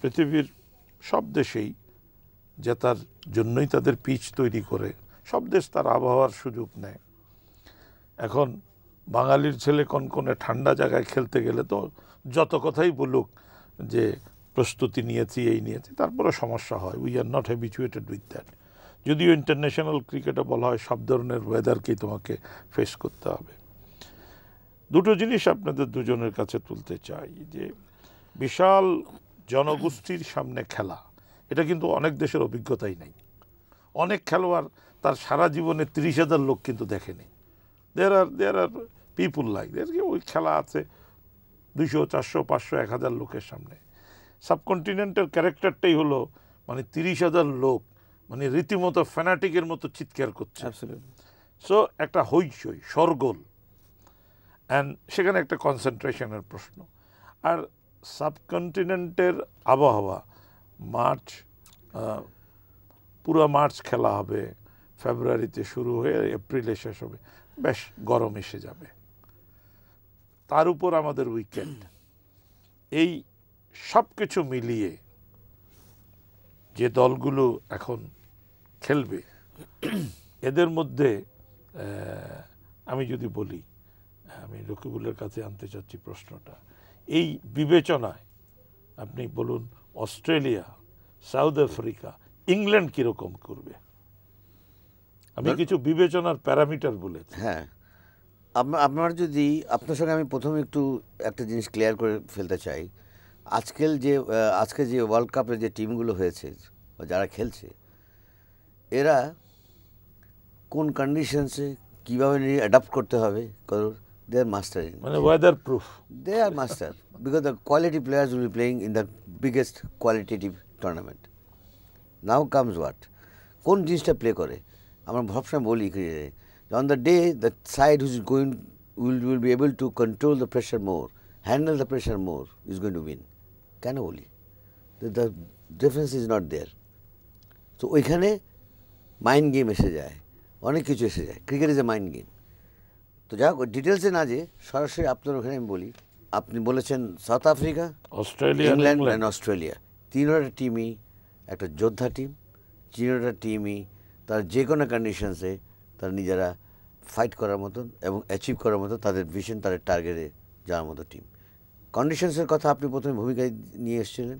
পৃথিবীর সব দেশেই জেতার জন্যই তাদের পিচ তৈরি করে সব দেশ তার আবহাওয়ার সুযোগ নেয় এখন বাঙালির ছেলে কোন কোনে ঠান্ডা জায়গায় খেলতে গেলে তো যত কথাই বলুক যে প্রস্তুতি নিয়েছি এই নিয়েছি তারপরে সমস্যা হয় we are not habituated with that যদিও ইন্টারন্যাশনাল ক্রিকেটে বলা হয় সব ধরনের ওয়েদারকেই তোমাকে ফেস করতে হবে দুটো জিনিস আপনাদের দুজনের কাছে তুলতে চাই যে বিশাল জনগোষ্ঠীর সামনে খেলা এটা কিন্তু অনেক দেশের অভিজ্ঞতাই নাই অনেক খেলোয়াড় তার সারা জীবনে তিরিশ হাজার লোক কিন্তু দেখেনি দেয়ার আর দেয়ার আর পিপুল লাইক দেয়ার ওই খেলা আছে দুইশো চারশো পাঁচশো এক হাজার লোকের সামনে সাবকন্টিনেন্টের ক্যারেক্টারটাই হলো মানে তিরিশ হাজার লোক মানে রীতিমতো ফ্যানাটিকের মতো চিৎকার করছে সো একটা হইচই সরগোল অ্যান্ড সেখানে একটা কনসেন্ট্রেশনের প্রশ্ন আর সাবকন্টিনেন্টের আবহাওয়া মার্চ পুরো মার্চ খেলা হবে ফেব্রুয়ারিতে শুরু হয়ে এপ্রিলে শেষ হবে বেশ গরম এসে যাবে তার উপর আমাদের উইকেন্ড এই সব কিছু মিলিয়ে যে দলগুলো এখন খেলবে এদের মধ্যে আমি যদি বলি আমি রকিবুলের কাছে আনতে চাচ্ছি প্রশ্নটা এই বিবেচনায় আপনি বলুন অস্ট্রেলিয়া সাউথ আফ্রিকা ইংল্যান্ড কীরকম করবে আমি কিছু বিবেচনার প্যারামিটার বলে হ্যাঁ আপনার যদি আপনার সঙ্গে আমি প্রথমে একটু একটা জিনিস ক্লিয়ার করে ফেলতে চাই আজকের যে আজকে যে ওয়ার্ল্ড কাপের যে টিমগুলো হয়েছে যারা খেলছে এরা কোন কন্ডিশনসে কীভাবে অ্যাডাপ্ট করতে হবে কারণ They are mastering. weather proof. They are master because the quality players will be playing in the biggest qualitative tournament. Now comes what? কোন জিনিসটা প্লে করে আমরা সবসময় বলি on the day the side who is going will, will be able to control the pressure more handle the pressure more is going to win কেন বলি the difference is not there তো ওইখানে mind game এসে যায় অনেক কিছু এসে যায় cricket is a mind game তো যাই হোক ডিটেলসে না যে সরাসরি আপনার ওখানে আমি বলি আপনি বলেছেন South Africa Australia England and Australia তিনোটা টিমই একটা যোদ্ধা টিম তিনোটা টিমই তার যে কোনো কন্ডিশনসে তারা নিজেরা ফাইট করার মতন এবং অ্যাচিভ করার মতো তাদের ভিশন তাদের টার্গেটে যাওয়ার মতো টিম কন্ডিশনসের কথা আপনি প্রথমে ভূমিকা নিয়ে এসেছিলেন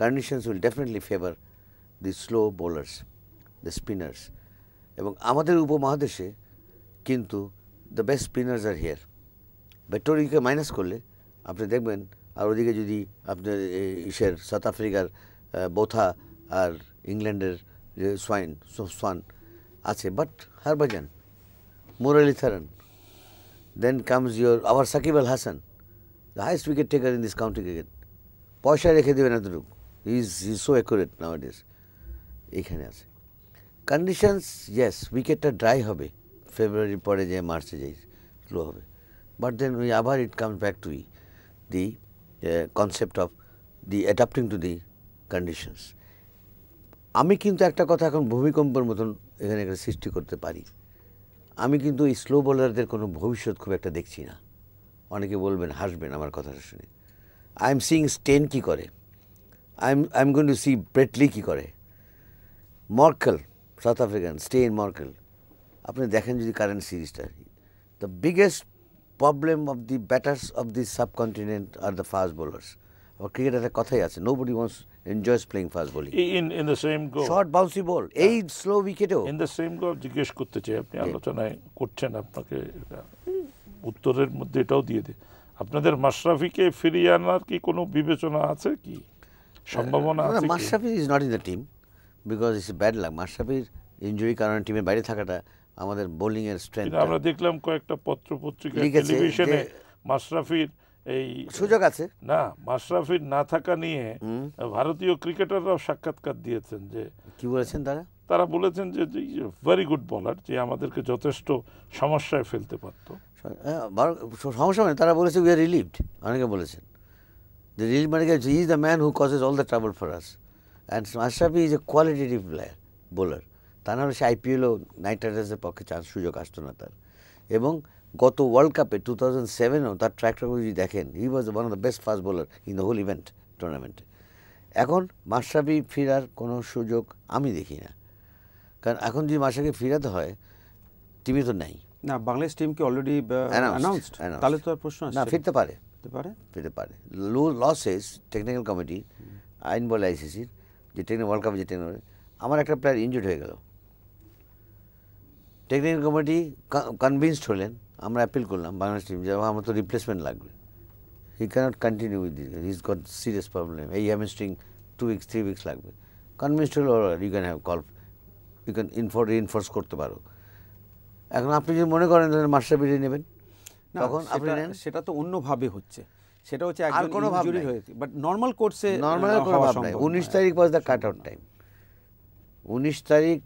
conditions will definitely favour the slow bowlers the spinners এবং আমাদের উপমহাদেশে কিন্তু the best spinners are here বেটোরিকে মাইনাস করলে আপনি দেখবেন আর ওদিকে যদি আপনার ইসের সাউথ আফ্রিকার বোথা আর ইংল্যান্ডের যে সোয়াইন সোয়ান আছে but Harbhajan Muralitharan then comes your আবার Shakib Al Hasan the highest wicket taker in this county cricket পয়সা রেখে দেবেন এতটুকু is is so accurate nowadays এখানে আছে কন্ডিশনস ইয়েস উইকেটটা ড্রাই হবে ফেব্রুয়ারির পরে যে মার্চে যাই স্লো হবে বাট দেন উই আবার it comes back to uh the concept of the adapting to the conditions আমি কিন্তু একটা কথা এখন ভূমিকম্পের মতন এখানে একটা সৃষ্টি করতে পারি আমি কিন্তু এই স্লো বোলারদের কোনো ভবিষ্যৎ খুব একটা দেখছি না অনেকে বলবেন হাসবেন আমার কথাটা শুনে আই এম সিইং স্টেন কী করে I am I am going to see Brett Lee কী করে Morkel South African Steyn Morkel আপনি দেখেন যদি কারেন্ট সিরিজটা the biggest problem of the batters of the subcontinent are the fast bowlers আবার cricket একটা কথাই আছে nobody once enjoys playing fast bowling in in the same go short bouncy ball এই slow উইকেটেও in the same গো জিজ্ঞেস করতে চাই আপনি আলোচনায় করছেন আপনাকে উত্তরের মধ্যে এটাও দিয়ে দে আপনাদের মাশরাফিকে ফিরিয়ে আনার কি কোনো বিবেচনা আছে কি সম্ভাবনা আছে Mashrafe is not in the team because it's bad luck মাশরাফির ইনজুরি কারণে টিমের বাইরে থাকাটা আমাদের বোলিং এর স্ট্রেংথ আমরা দেখলাম কয়েকটা পত্র পত্রিকা টেলিভিশনে মাশরাফির এই সুযোগ আছে না মাশরাফির না থাকা নিয়ে ভারতীয় ক্রিকেটাররাও সাক্ষাৎকার দিয়েছেন যে কি বলেছেন তারা তারা বলেছেন যে ভেরি গুড বোলার যে আমাদেরকে যথেষ্ট সমস্যায় ফেলতে পারত সমস্যা মানে তারা বলেছে উই আর রিলিভড অনেকে বলেছেন যে রিলিভ মানে is the man who causes all the travel for us and Mashrafe is a qualitative player bowler তা নাহলে সে আইপিএলও নাইট রাইডার্সের পক্ষে চান্স সুযোগ আসতো না তার এবং গত ওয়ার্ল্ড কাপে টু থাউজেন্ড সেভেনেও তার ট্র্যাক রেকর্ড যদি দেখেন he was one of the best fast bowler in the whole event টুর্নামেন্টে এখন মাশরাফি ফিরার কোনো সুযোগ আমি দেখি না কারণ এখন যদি মাশরাফি ফিরাতে হয় টিমে তো নাই না বাংলাদেশ টিমকে কি অলরেডি তাহলে তো আর প্রশ্ন না ফিরতে পারে ফিরতে পারে ফিরতে পারে লো লসেস টেকনিক্যাল কমিটি আইন বলে আইসিসির যে টেকনিক ওয়ার্ল্ড কাপে যে টেকনিক আমার একটা প্লেয়ার ইনজুর্ড হয়ে গেল টেকনিক্যাল কমিটি কনভিনসড হলেন আমরা অ্যাপিল করলাম বাংলাদেশ টিম যে আমার তো রিপ্লেসমেন্ট লাগবে he can't continue with this his got serious problem এই hamstring two weeks three weeks লাগবে কনভিনসড হলে you can have call you can enforce reinforce করতে পারো এখন আপনি যদি মনে করেন মাস্টার বিটি নেবেন তখন আপনি নেন সেটা তো অন্যভাবে হচ্ছে সেটা হচ্ছে আর কোনো হয়েছে বাট নর্মাল কোর্সে নর্মাল কোনো ভাব নাই উনিশ তারিখ was the cut out time উনিশ তারিখ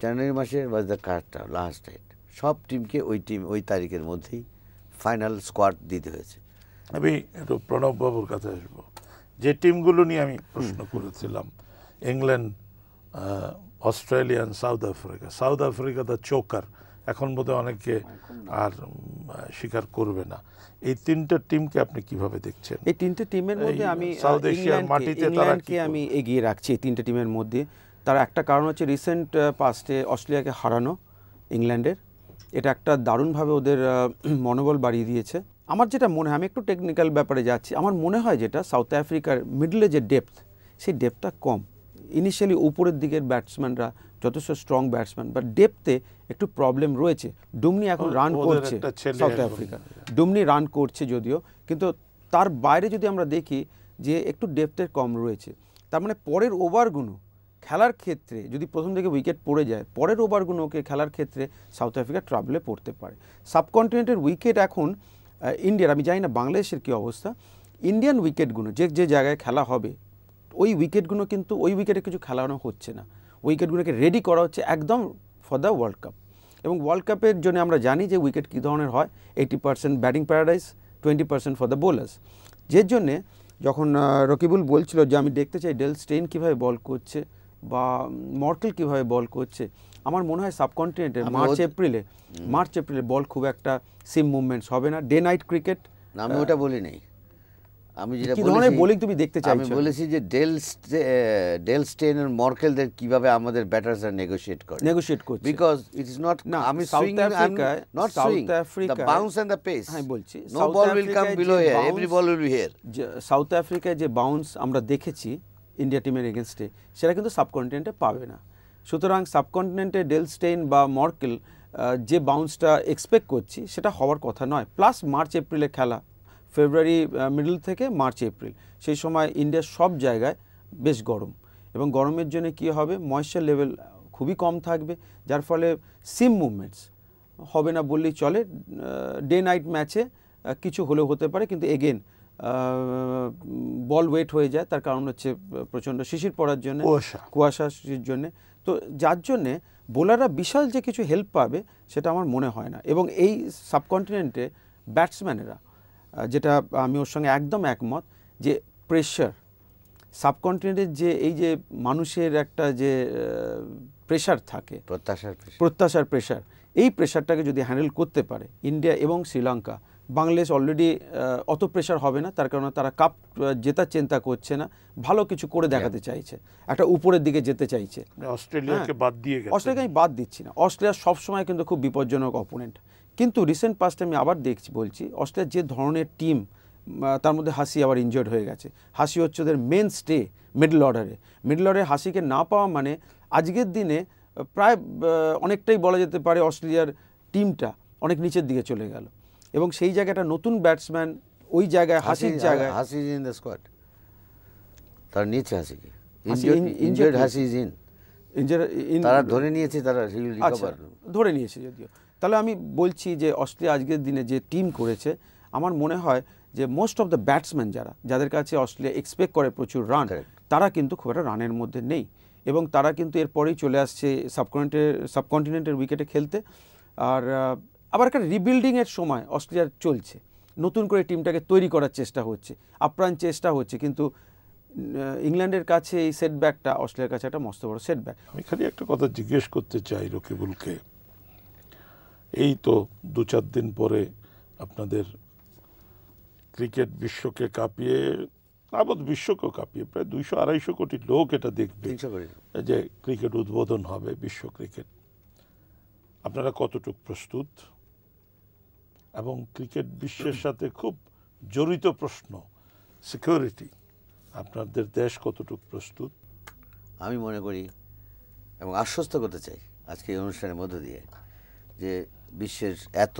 জানুয়ারি মাসে ওয়াজ দ্য কার্ডটা লাস্ট ডেট সব টিমকে ওই টিম ওই তারিখের মধ্যেই ফাইনাল স্কোয়াড দিতে হয়েছে আমি একটু প্রণববাবুর কাছে আসব যে টিমগুলো নিয়ে আমি প্রশ্ন করেছিলাম England Australian South Africa South Africa the choker এখন বোধহয় অনেকে আর স্বীকার করবে না এই তিনটা টিমকে আপনি কিভাবে দেখছেন এই তিনটে টিমের মধ্যে আমি সাউথ এশিয়ার মাটিতে তারা কি আমি এগিয়ে রাখছি এই তিনটে টিমের মধ্যে তার একটা কারণ হচ্ছে রিসেন্ট পাস্টে অস্ট্রেলিয়াকে হারানো ইংল্যান্ডের এটা একটা দারুণভাবে ওদের মনোবল বাড়িয়ে দিয়েছে আমার যেটা মনে হয় আমি একটু টেকনিক্যাল ব্যাপারে যাচ্ছি আমার মনে হয় যেটা সাউথ আফ্রিকার মিডলে যে ডেপথ সেই ডেপথটা কম ইনিশিয়ালি উপরের দিকের ব্যাটসম্যানরা যথেষ্ট স্ট্রং ব্যাটসম্যান বাট ডেপথে একটু প্রবলেম রয়েছে ডুমনি এখন রান করছে সাউথ আফ্রিকা ডুমনি রান করছে যদিও কিন্তু তার বাইরে যদি আমরা দেখি যে একটু ডেপথের কম রয়েছে তার মানে পরের ওভারগুলো খেলার ক্ষেত্রে যদি প্রথম থেকে উইকেট পড়ে যায় পরের ওভারগুলোকে খেলার ক্ষেত্রে সাউথ আফ্রিকা ট্রাবলে পড়তে পারে সাবকন্টিনেন্টের উইকেট এখন ইন্ডিয়ার আমি জানি না বাংলাদেশের কী অবস্থা ইন্ডিয়ান উইকেটগুলো যে যে জায়গায় খেলা হবে ওই উইকেটগুলো কিন্তু ওই উইকেটে কিছু খেলানো হচ্ছে না উইকেটগুলোকে রেডি করা হচ্ছে একদম ফর দ্য ওয়ার্ল্ড কাপ এবং ওয়ার্ল্ড কাপের জন্য আমরা জানি যে উইকেট কী ধরনের হয় eighty percent batting paradise twenty percent for the bowlers যে জন্যে যখন রকিবুল বলছিল যে আমি দেখতে চাই ডেল স্টেইন কীভাবে বল করছে বা মর্টেল কিভাবে বল করছে আমার মনে হয় সাবকন্টিনেন্টের মার্চ এপ্রিলে মার্চ এপ্রিলে বল খুব একটা সিম মুভমেন্টস হবে না ডে নাইট ক্রিকেট আমি ওটা বলি নাই আমি যেটা কি ধরনের বোলিং তুমি দেখতে চাই আমি বলেছি যে ডেল ডেল স্টেন এন্ড মর্কেলদের কিভাবে আমাদের ব্যাটারসরা নেগোশিয়েট করে নেগোশিয়েট করছে বিকজ ইট ইজ নট না আমি South Africa not South Africa the bounce and the pace আমি বলছি no ball will come below here every ball will be here South আফ্রিকায় যে বাউন্স আমরা দেখেছি ইন্ডিয়া টিমের এগেনস্টে সেটা কিন্তু সাবকন্টিনেন্টে পাবে না সুতরাং সাবকন্টিনেন্টে ডেলস্টেইন বা মর্কেল যে বাউন্সটা এক্সপেক্ট করছি সেটা হওয়ার কথা নয় প্লাস মার্চ এপ্রিলে খেলা ফেব্রুয়ারি মিডল থেকে মার্চ এপ্রিল সেই সময় ইন্ডিয়ার সব জায়গায় বেশ গরম এবং গরমের জন্য কি হবে ময়েশ্চার লেভেল খুবই কম থাকবে যার ফলে সিম মুভমেন্টস হবে না বললেই চলে ডে নাইট ম্যাচে কিছু হলেও হতে পারে কিন্তু এগেন বল ওয়েট হয়ে যায় তার কারণ হচ্ছে প্রচণ্ড শিশির পড়ার জন্য কুয়াশা শিশির জন্য তো যার জন্যে বোলাররা বিশাল যে কিছু হেল্প পাবে সেটা আমার মনে হয় না এবং এই সাবকন্টিনেন্টে ব্যাটসম্যানেরা যেটা আমি ওর সঙ্গে একদম একমত যে প্রেশার সাবকন্টিনেন্টের যে এই যে মানুষের একটা যে প্রেশার থাকে প্রত্যাশার প্রত্যাশার প্রেশার এই প্রেশারটাকে যদি হ্যান্ডেল করতে পারে ইন্ডিয়া এবং শ্রীলঙ্কা বাংলাদেশ অলরেডি অত প্রেশার হবে না তার কারণে তারা কাপ জেতার চিন্তা করছে না ভালো কিছু করে দেখাতে চাইছে একটা উপরের দিকে যেতে চাইছে মানে অস্ট্রেলিয়াকে হ্যাঁ। বাদ দিয়ে অস্ট্রেলিয়াকে আমি বাদ দিচ্ছি না অস্ট্রেলিয়া সবসময় কিন্তু খুব বিপজ্জনক অপোনেন্ট কিন্তু রিসেন্ট পাস্টে আমি আবার দেখছি বলছি অস্ট্রেলিয়ার যে ধরনের টিম তার মধ্যে হাসি আবার ইনজয়ড হয়ে গেছে হাসি হচ্ছে ওদের মেন স্টে মিডল অর্ডারে মিডল অর্ডারে হাসিকে না পাওয়া মানে আজকের দিনে প্রায় অনেকটাই বলা যেতে পারে অস্ট্রেলিয়ার টিমটা অনেক নিচের দিকে চলে গেল এবং সেই জায়গাটা নতুন ব্যাটসম্যান ওই জায়গায় হাসির জায়গায় হাসি ইজ ইন দ্য স্কোয়াড তার নিয়েছে হাসিকে ইনজার্ড হাসি ইজ ইন তারা ধরে নিয়েছে তারা আচ্ছা, ধরে নিয়েছে যদিও তাহলে আমি বলছি যে অস্ট্রেলিয়া আজকের দিনে যে টিম করেছে আমার মনে হয় যে মোস্ট অফ দ্য ব্যাটসম্যান যারা যাদের কাছে অস্ট্রেলিয়া এক্সপেক্ট করে প্রচুর রান তারা কিন্তু খুব একটা রানের মধ্যে নেই এবং তারা কিন্তু এরপরেই চলে আসছে সাবকন্টিনেন্টের সাবকন্টিনেন্টের উইকেটে খেলতে আর আবার একটা রিবিল্ডিংয়ের সময় অস্ট্রেলিয়ার চলছে নতুন করে টিমটাকে তৈরি করার চেষ্টা হচ্ছে আপ্রাণ চেষ্টা হচ্ছে কিন্তু ইংল্যান্ডের কাছে এই সেটব্যাকটা অস্ট্রেলিয়ার কাছে একটা মস্ত বড় সেটব্যাক আমি খালি একটা কথা জিজ্ঞেস করতে চাই রকিবুলকে এই তো দু চার দিন পরে আপনাদের ক্রিকেট বিশ্বকে কাঁপিয়ে আবদ বিশ্বকেও কাঁপিয়ে প্রায় দুইশো আড়াইশো কোটি লোক এটা দেখবে যে ক্রিকেট উদ্বোধন হবে বিশ্ব ক্রিকেট আপনারা কতটুক প্রস্তুত এবং ক্রিকেট বিশ্বের সাথে খুব জড়িত প্রশ্ন সিকিউরিটি আপনাদের দেশ কতটুকু প্রস্তুত আমি মনে করি এবং আশ্বস্ত করতে চাই আজকে এই অনুষ্ঠানের মধ্য দিয়ে যে বিশ্বের এত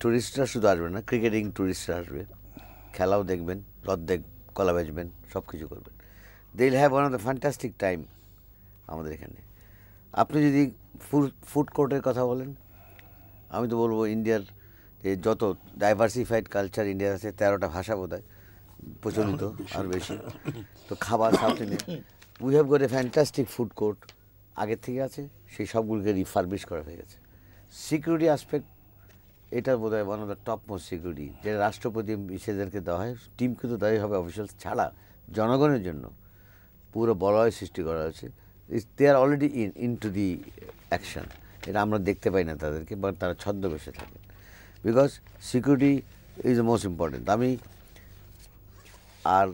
ট্যুরিস্টরা শুধু আসবে না ক্রিকেটিং ট্যুরিস্টরা আসবে খেলাও দেখবেন দেখ কলা বেচবেন সব কিছু করবেন they will have one of the fantastic time আমাদের এখানে আপনি যদি ফুড ফুড কোর্টের কথা বলেন আমি তো বলবো ইন্ডিয়ার যে যত ডাইভার্সিফাইড কালচার ইন্ডিয়া আছে তেরোটা ভাষা বোধ প্রচলিত আর বেশি তো খাবার South Indian we have got a fantastic food court আগের থেকে আছে সেই সবগুলোকে রিফার্বিশ করা হয়ে গেছে সিকিউরিটি আসপেক্ট এটা বোধ হয় one of the top most security যেটা রাষ্ট্রপতি মিশেদেরকে দেওয়া হয় টিম কিন্তু দায়ী হবে অফিসিয়ালস ছাড়া জনগণের জন্য পুরো বলয় সৃষ্টি করা হয়েছে is they are already in in to the action এটা আমরা দেখতে পাই না তাদেরকে বা তারা ছদ্মবেশে থাকে because security is most most important. আমি আর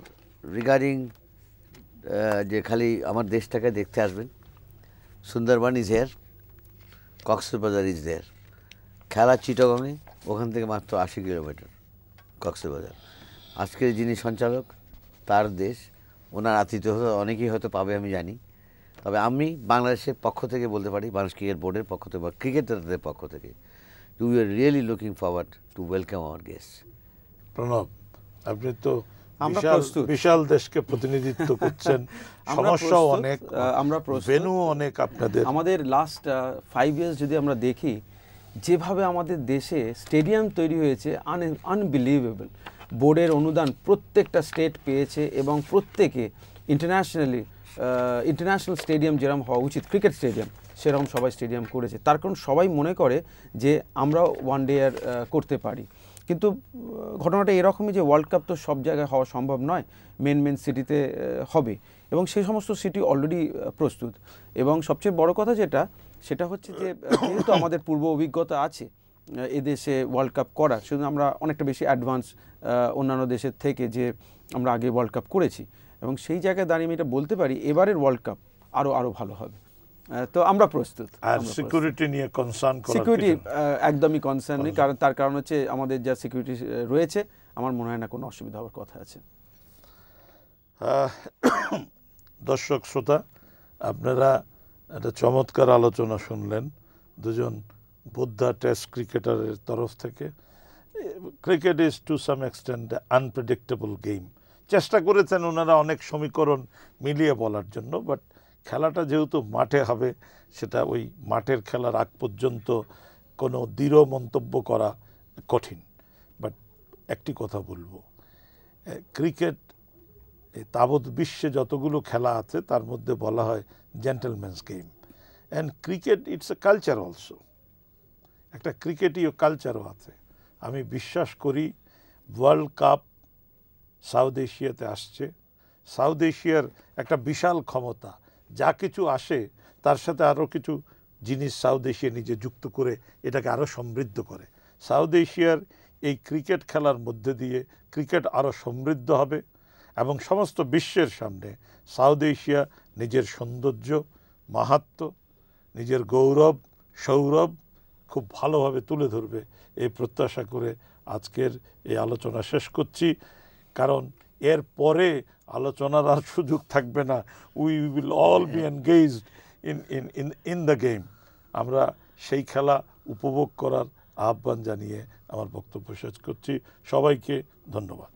রিগার্ডিং যে খালি আমার দেশটাকে দেখতে আসবেন Sundarban is here Cox's Bazar is there খেলা চিটাগঙে ওখান থেকে মাত্র আশি কিলোমিটার কক্সবাজার আজকের যিনি সঞ্চালক তার দেশ ওনার আতিথ্যতা অনেকেই হয়তো পাবে আমি জানি তবে আমি বাংলাদেশের পক্ষ থেকে বলতে পারি বাংলাদেশ ক্রিকেট বোর্ডের পক্ষ থেকে বা ক্রিকেটারদের পক্ষ থেকে we were really looking forward to welcome our guests. Pranab আপনি তো বিশাল দেশকে প্রতিনিধিত্ব করছেন সমস্যা অনেক আমরা ভেনু অনেক আপনাদের আমাদের লাস্ট ফাইভ ইয়ার্স যদি আমরা দেখি যেভাবে আমাদের দেশে স্টেডিয়াম তৈরি হয়েছে আন আনবিলিভেবল বোর্ডের অনুদান প্রত্যেকটা স্টেট পেয়েছে এবং প্রত্যেকে ইন্টারন্যাশনালি ইন্টারন্যাশনাল স্টেডিয়াম যেরকম হওয়া উচিত ক্রিকেট স্টেডিয়াম সেরকম সবাই স্টেডিয়াম করেছে তার কারণ সবাই মনে করে যে আমরা ওয়ান ডে আর করতে পারি কিন্তু ঘটনাটা এরকমই যে ওয়ার্ল্ড কাপ তো সব জায়গায় হওয়া সম্ভব নয় মেন মেন সিটিতে হবে এবং সেই সমস্ত সিটি অলরেডি প্রস্তুত এবং সবচেয়ে বড় কথা যেটা সেটা হচ্ছে যে যেহেতু আমাদের পূর্ব অভিজ্ঞতা আছে এদেশে ওয়ার্ল্ড কাপ করার শুধু আমরা অনেকটা বেশি অ্যাডভান্স অন্যান্য দেশের থেকে যে আমরা আগে ওয়ার্ল্ড কাপ করেছি এবং সেই জায়গায় দাঁড়িয়ে আমি এটা বলতে পারি এবারের ওয়ার্ল্ড কাপ আরও আরও ভালো হবে তো আমরা প্রস্তুত আর সিকিউরিটি নিয়ে কনসার্ন সিকিউরিটি একদমই কনসার্ন নেই কারণ তার কারণ হচ্ছে আমাদের যা সিকিউরিটি রয়েছে আমার মনে হয় না কোনো অসুবিধা হওয়ার কথা আছে দর্শক শ্রোতা আপনারা একটা চমৎকার আলোচনা শুনলেন দুজন বোদ্ধা টেস্ট ক্রিকেটারের তরফ থেকে cricket is to some extent unpredictable game চেষ্টা করেছেন ওনারা অনেক সমীকরণ মিলিয়ে বলার জন্য বাট খেলাটা যেহেতু মাঠে হবে সেটা ওই মাঠের খেলার আগ পর্যন্ত কোনো দৃঢ় মন্তব্য করা কঠিন বাট একটি কথা বলবো ক্রিকেট তাবৎ বিশ্বে যতগুলো খেলা আছে তার মধ্যে বলা হয় gentleman's game and cricket it's a culture also একটা ক্রিকেটীয় কালচারও আছে আমি বিশ্বাস করি ওয়ার্ল্ড কাপ সাউথ এশিয়াতে আসছে সাউথ এশিয়ার একটা বিশাল ক্ষমতা যা কিছু আসে তার সাথে আরও কিছু জিনিস সাউথ এশিয়া নিজে যুক্ত করে এটাকে আরও সমৃদ্ধ করে সাউথ এশিয়ার এই ক্রিকেট খেলার মধ্যে দিয়ে ক্রিকেট আরও সমৃদ্ধ হবে এবং সমস্ত বিশ্বের সামনে সাউথ এশিয়া নিজের সৌন্দর্য মাহাত্ম নিজের গৌরব সৌরভ খুব ভালোভাবে তুলে ধরবে এই প্রত্যাশা করে আজকের এই আলোচনা শেষ করছি কারণ এর পরে আলোচনার আর সুযোগ থাকবে না we will all be engage in in in in the game আমরা সেই খেলা উপভোগ করার আহ্বান জানিয়ে আমার বক্তব্য শেষ করছি সবাইকে ধন্যবাদ